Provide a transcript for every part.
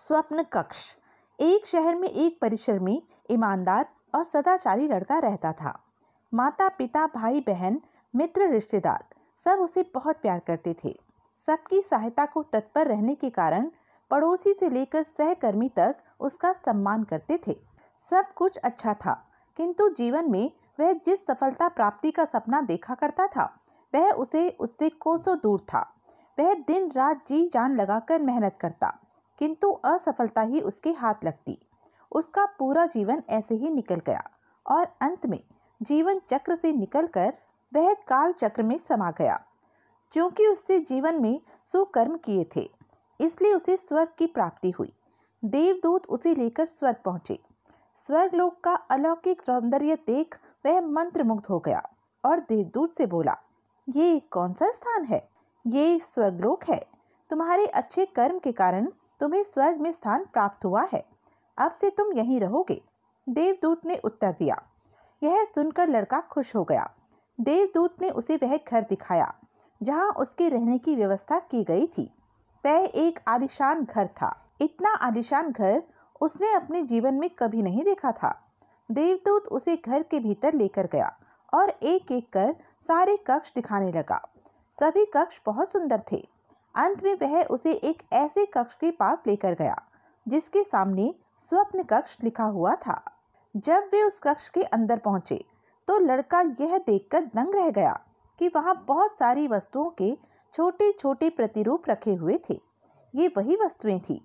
स्वप्न कक्ष एक शहर में एक परिसर में ईमानदार और सदाचारी लड़का रहता था माता पिता भाई बहन मित्र रिश्तेदार सब उसे बहुत प्यार करते थे सबकी सहायता को तत्पर रहने के कारण पड़ोसी से लेकर सहकर्मी तक उसका सम्मान करते थे सब कुछ अच्छा था किंतु जीवन में वह जिस सफलता प्राप्ति का सपना देखा करता था वह उसे उससे कोसों दूर था वह दिन रात जी जान लगाकर मेहनत करता किंतु असफलता ही उसके हाथ लगती उसका पूरा जीवन ऐसे ही निकल गया और अंत में जीवन चक्र से निकलकर वह काल चक्र में समा गया क्योंकि उससे जीवन में सुकर्म किए थे इसलिए उसे स्वर्ग की प्राप्ति हुई देवदूत उसे लेकर स्वर्ग पहुंचे स्वर्गलोक का अलौकिक सौंदर्य देख वह मंत्रमुग्ध हो गया और देवदूत से बोला ये कौन सा स्थान है ये स्वर्गलोक है तुम्हारे अच्छे कर्म के कारण तुम्हें स्वर्ग में स्थान प्राप्त हुआ है अब से तुम यहीं रहोगे देवदूत ने उत्तर दिया यह सुनकर लड़का खुश हो गया देवदूत ने उसे वह घर दिखाया जहाँ उसके रहने की व्यवस्था की गई थी वह एक आलिशान घर था इतना आलिशान घर उसने अपने जीवन में कभी नहीं देखा था देवदूत उसे घर के भीतर लेकर गया और एक एक कर सारे कक्ष दिखाने लगा सभी कक्ष बहुत सुंदर थे अंत में वह उसे एक ऐसे कक्ष के पास लेकर गया जिसके सामने स्वप्न कक्ष लिखा हुआ था जब वे उस कक्ष के अंदर पहुंचे तो लड़का यह देखकर दंग रह गया कि वहाँ बहुत सारी वस्तुओं के छोटे छोटे प्रतिरूप रखे हुए थे ये वही वस्तुएं थी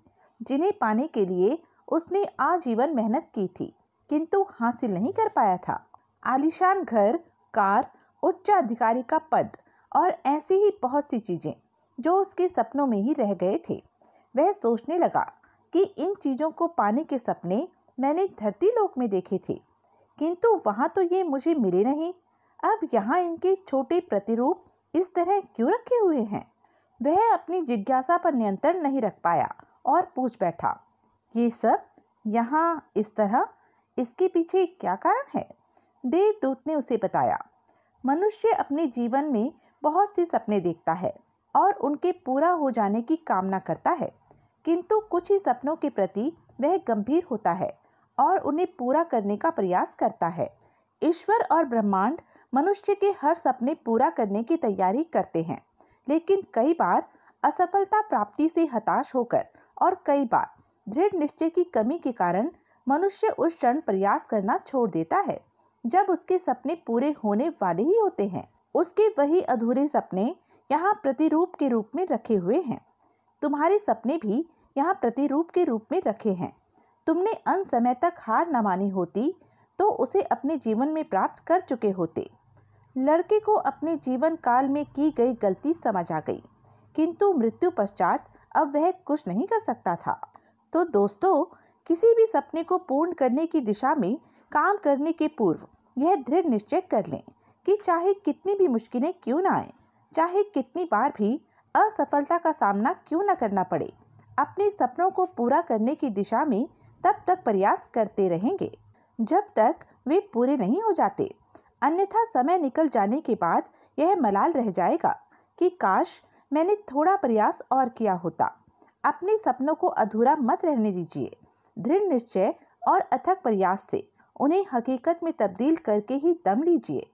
जिन्हें पाने के लिए उसने आजीवन मेहनत की थी किंतु हासिल नहीं कर पाया था आलिशान घर कार उच्च अधिकारी का पद और ऐसी ही बहुत सी चीज़ें जो उसके सपनों में ही रह गए थे वह सोचने लगा कि इन चीज़ों को पाने के सपने मैंने धरती लोक में देखे थे किंतु वहाँ तो ये मुझे मिले नहीं अब यहाँ इनके छोटे प्रतिरूप इस तरह क्यों रखे हुए हैं वह अपनी जिज्ञासा पर नियंत्रण नहीं रख पाया और पूछ बैठा ये सब यहाँ इस तरह इसके पीछे क्या कारण है देवदूत ने उसे बताया मनुष्य अपने जीवन में बहुत से सपने देखता है और उनके पूरा हो जाने की कामना करता है किंतु कुछ ही सपनों के प्रति वह गंभीर होता है और उन्हें पूरा करने का प्रयास करता है ईश्वर और ब्रह्मांड मनुष्य के हर सपने पूरा करने की तैयारी करते हैं लेकिन कई बार असफलता प्राप्ति से हताश होकर और कई बार दृढ़ निश्चय की कमी के कारण मनुष्य उस क्षण प्रयास करना छोड़ देता है जब उसके सपने पूरे होने वाले ही होते हैं उसके वही अधूरे सपने यहाँ प्रतिरूप के रूप में रखे हुए हैं तुम्हारे सपने भी यहाँ प्रतिरूप के रूप में रखे हैं तुमने अन समय तक हार न मानी होती तो उसे अपने जीवन में प्राप्त कर चुके होते लड़के को अपने जीवन काल में की गई गलती समझ आ गई किंतु मृत्यु पश्चात अब वह कुछ नहीं कर सकता था तो दोस्तों किसी भी सपने को पूर्ण करने की दिशा में काम करने के पूर्व यह दृढ़ निश्चय कर लें कि चाहे कितनी भी मुश्किलें क्यों ना आएं चाहे कितनी बार भी असफलता का सामना क्यों न करना पड़े अपने सपनों को पूरा करने की दिशा में तब तक प्रयास करते रहेंगे जब तक वे पूरे नहीं हो जाते अन्यथा समय निकल जाने के बाद यह मलाल रह जाएगा कि काश मैंने थोड़ा प्रयास और किया होता अपने सपनों को अधूरा मत रहने दीजिए दृढ़ निश्चय और अथक प्रयास से उन्हें हकीकत में तब्दील करके ही दम लीजिए